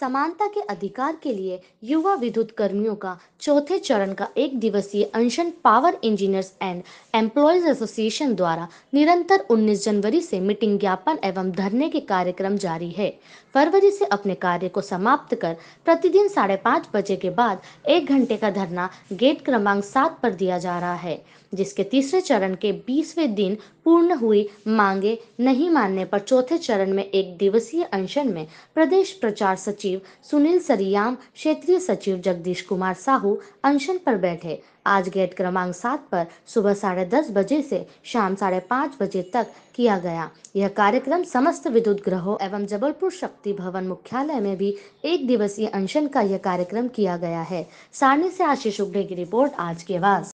समानता के अधिकार के लिए युवा विद्युत कर्मियों का चौथे चरण का एक दिवसीय अनशन power engineers and employees association द्वारा निरंतर 19 जनवरी से मीटिंग ज्ञापन एवं धरने के कार्यक्रम जारी है फरवरी से अपने कार्य को समाप्त कर प्रतिदिन साढ़े पाँच बजे के बाद एक घंटे का धरना गेट क्रमांक सात पर दिया जा रहा है जिसके तीसरे चरण के बीसवें दिन पूर्ण हुई मांगे नहीं मानने पर चौथे चरण में एक दिवसीय अनशन में प्रदेश प्रचार सचिव सचिव सुनील सरियाम क्षेत्रीय सचिव जगदीश कुमार साहू अनशन पर बैठे आज गेट क्रमांक सात पर सुबह साढ़े दस बजे से शाम साढ़े पाँच बजे तक किया गया यह कार्यक्रम समस्त विद्युत ग्रहों एवं जबलपुर शक्ति भवन मुख्यालय में भी एक दिवसीय अनशन का यह कार्यक्रम किया गया है सारणी से आशीष उगड़े की रिपोर्ट आज के वास